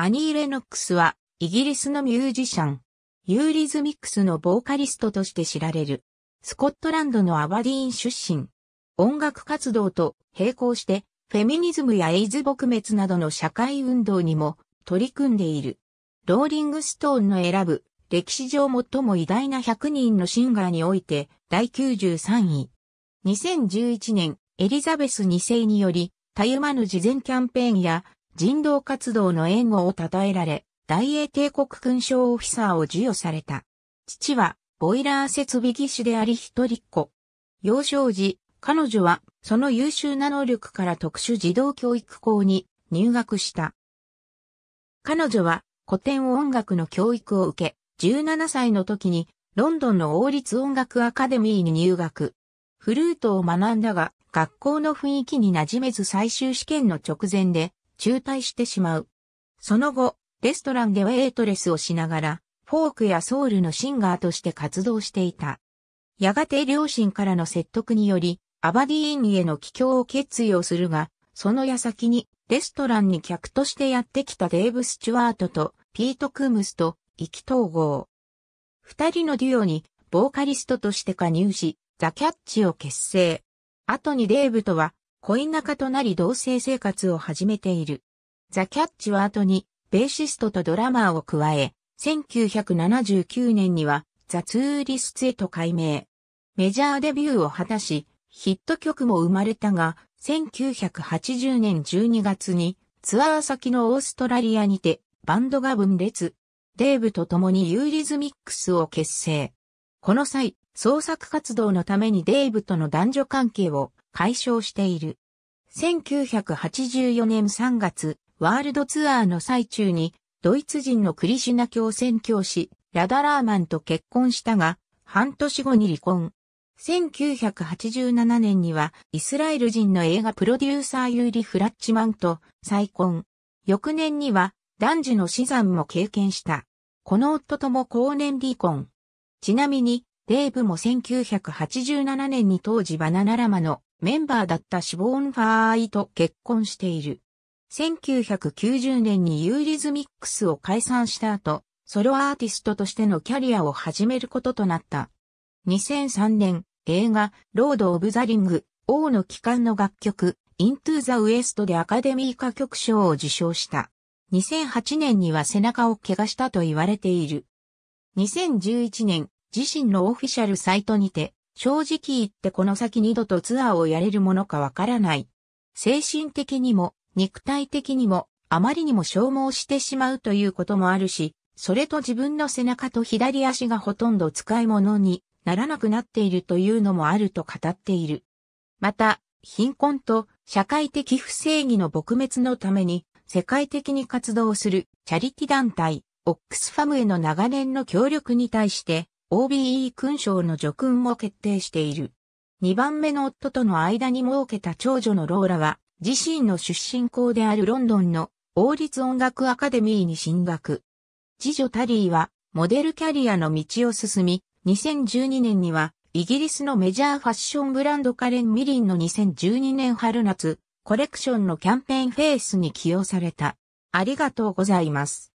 アニー・レノックスは、イギリスのミュージシャン、ユーリズミックスのボーカリストとして知られる、スコットランドのアバディーン出身。音楽活動と並行して、フェミニズムやエイズ撲滅などの社会運動にも取り組んでいる。ローリングストーンの選ぶ、歴史上最も偉大な100人のシンガーにおいて、第93位。2011年、エリザベス2世により、たゆまぬ事前キャンペーンや、人道活動の援護を称えられ、大英帝国勲章オフィサーを授与された。父は、ボイラー設備技師であり一人っ子。幼少時、彼女は、その優秀な能力から特殊児童教育校に入学した。彼女は、古典音楽の教育を受け、17歳の時に、ロンドンの王立音楽アカデミーに入学。フルートを学んだが、学校の雰囲気に馴染めず最終試験の直前で、中退してしまう。その後、レストランではエイトレスをしながら、フォークやソウルのシンガーとして活動していた。やがて両親からの説得により、アバディーンへの帰郷を決意をするが、その矢先に、レストランに客としてやってきたデーブ・スチュワートとピート・クームスと意気統合。二人のデュオにボーカリストとして加入し、ザ・キャッチを結成。後にデーブとは恋仲となり同棲生活を始めている。ザ・キャッチは後に、ベーシストとドラマーを加え、1979年には、ザ・ツーリスツへと改名。メジャーデビューを果たし、ヒット曲も生まれたが、1980年12月に、ツアー先のオーストラリアにて、バンドが分裂。デーブと共にユーリズミックスを結成。この際、創作活動のためにデーブとの男女関係を解消している。1984年3月、ワールドツアーの最中に、ドイツ人のクリシュナ教宣教師、ラダラーマンと結婚したが、半年後に離婚。1987年には、イスラエル人の映画プロデューサーユーリ・フラッチマンと再婚。翌年には、男児の死産も経験した。この夫とも後年離婚。ちなみに、デーブも1987年に当時バナナラマのメンバーだったシボーン・ファーイと結婚している。1990年にユーリズミックスを解散した後、ソロアーティストとしてのキャリアを始めることとなった。2003年、映画、ロード・オブ・ザ・リング、王の帰還の楽曲、イントゥ・ザ・ウエストでアカデミー歌曲賞を受賞した。2008年には背中を怪我したと言われている。2011年、自身のオフィシャルサイトにて、正直言ってこの先二度とツアーをやれるものかわからない。精神的にも、肉体的にも、あまりにも消耗してしまうということもあるし、それと自分の背中と左足がほとんど使い物にならなくなっているというのもあると語っている。また、貧困と社会的不正義の撲滅のために世界的に活動するチャリティ団体、オックスファムへの長年の協力に対して OBE 勲章の叙勲も決定している。2番目の夫との間に設けた長女のローラは、自身の出身校であるロンドンの王立音楽アカデミーに進学。次女タリーは、モデルキャリアの道を進み、2012年には、イギリスのメジャーファッションブランドカレン・ミリンの2012年春夏、コレクションのキャンペーンフェイスに起用された。ありがとうございます。